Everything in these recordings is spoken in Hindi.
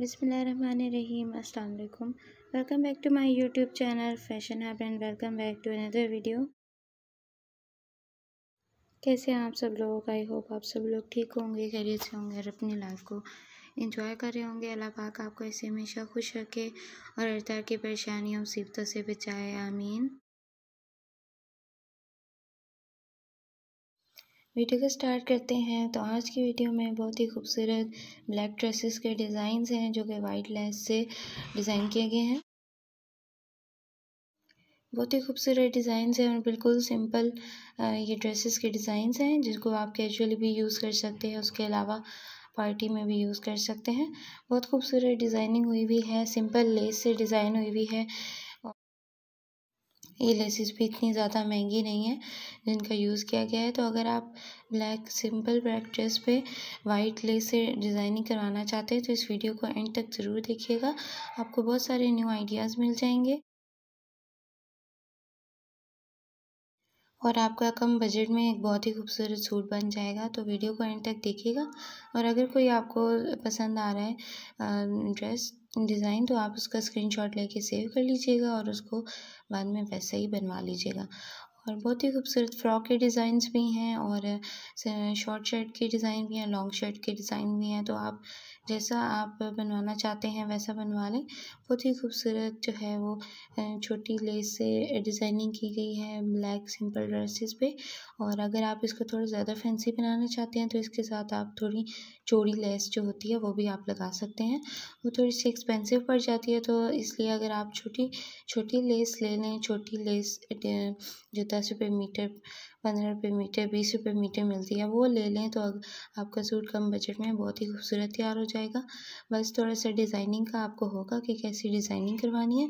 बिसमीम अस्सलाम वालेकुम welcome back to my YouTube channel fashion hub and welcome back to another video कैसे आप सब लोग आई होप आप सब लोग ठीक होंगे खैरियत से होंगे और अपनी लाइफ को इंजॉय कर रहे होंगे अल्लाह पाक आपको ऐसे हमेशा खुश रखे और हर तरह की परेशानियों मुसीबतों से बचाए आमीन वीडियो को स्टार्ट करते हैं तो आज की वीडियो में बहुत ही खूबसूरत ब्लैक ड्रेसेस के डिज़ाइंस हैं जो कि वाइट लेस से डिज़ाइन किए गए हैं बहुत ही खूबसूरत डिज़ाइंस हैं और बिल्कुल सिंपल ये ड्रेसेस के डिज़ाइंस हैं जिसको आप कैजुअली भी यूज़ कर सकते हैं उसके अलावा पार्टी में भी यूज़ कर सकते हैं बहुत खूबसूरत डिज़ाइनिंग हुई हुई है सिंपल लेस से डिज़ाइन हुई हुई है ये लेसिस भी इतनी ज़्यादा महंगी नहीं है जिनका यूज़ किया गया है तो अगर आप ब्लैक सिंपल ब्लैक ड्रेस पे वाइट लेस से डिज़ाइनिंग करवाना चाहते हैं तो इस वीडियो को एंड तक ज़रूर देखिएगा आपको बहुत सारे न्यू आइडियाज़ मिल जाएंगे और आपका कम बजट में एक बहुत ही खूबसूरत सूट बन जाएगा तो वीडियो को एंड तक देखिएगा और अगर कोई आपको पसंद आ रहा है ड्रेस डिज़ाइन तो आप उसका स्क्रीनशॉट लेके सेव कर लीजिएगा और उसको बाद में वैसा ही बनवा लीजिएगा और बहुत ही खूबसूरत फ्रॉक के डिज़ाइंस भी हैं और शॉर्ट शर्ट के डिज़ाइन भी हैं लॉन्ग शर्ट के डिज़ाइन भी हैं तो आप जैसा आप बनवाना चाहते हैं वैसा बनवा लें बहुत ही खूबसूरत जो है वो छोटी लेस से डिज़ाइनिंग की गई है ब्लैक सिंपल ड्रेसेस पे और अगर आप इसको थोड़ा ज़्यादा फैंसी बनाना चाहते हैं तो इसके साथ आप थोड़ी चोड़ी लेस जो होती है वो भी आप लगा सकते हैं वो थोड़ी सी एक्सपेंसिव पड़ जाती है तो इसलिए अगर आप छोटी छोटी लेस ले लें छोटी लेस जो दस रुपये मीटर पंद्रह रुपये मीटर बीस रुपये मीटर मिलती है वो ले लें तो आपका सूट कम बजट में बहुत ही खूबसूरत तैयार हो जाएगा बस थोड़ा सा डिज़ाइनिंग का आपको होगा कि कैसी डिज़ाइनिंग करवानी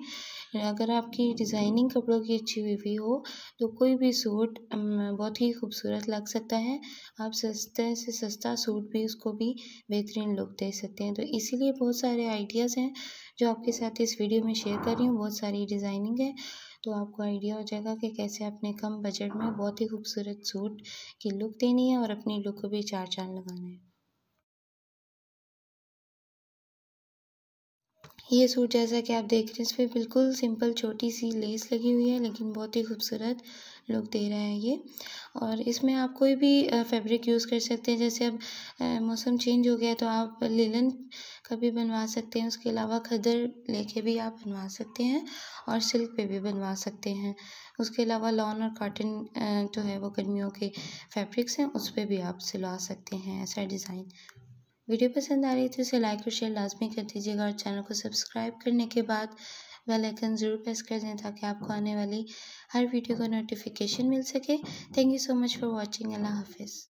है अगर आपकी डिज़ाइनिंग कपड़ों की अच्छी हुई हुई हो तो कोई भी सूट बहुत ही खूबसूरत लग सकता है आप सस्ते से सस्ता सूट भी उसको भी बेहतरीन लुक दे सकते हैं तो इसीलिए बहुत सारे आइडियाज़ हैं जो आपके साथ इस वीडियो में शेयर कर रही हूँ बहुत सारी डिज़ाइनिंग है तो आपको आइडिया हो जाएगा कि कैसे अपने कम बजट में बहुत ही खूबसूरत सूट की लुक देनी है और अपनी लुक को भी चार चांद लगाना है ये सूट जैसा कि आप देख रहे हैं इस पर बिल्कुल सिंपल छोटी सी लेस लगी हुई है लेकिन बहुत ही खूबसूरत लुक दे रहा है ये और इसमें आप कोई भी फैब्रिक यूज़ कर सकते हैं जैसे अब मौसम चेंज हो गया तो आप लिलन का भी बनवा सकते हैं उसके अलावा खदर लेके भी आप बनवा सकते हैं और सिल्क पे भी बनवा सकते हैं उसके अलावा लॉन और कॉटन जो है वो गर्मियों के फैब्रिक्स हैं उस पर भी आप सिलवा सकते हैं ऐसा डिज़ाइन वीडियो पसंद आ रही तो इसे लाइक और शेयर लाजमी कर दीजिएगा और चैनल को सब्सक्राइब करने के बाद बेल आइकन ज़रूर प्रेस कर दें ताकि आपको आने वाली हर वीडियो का नोटिफिकेशन मिल सके thank you so much for watching अल्लाह हाफिज़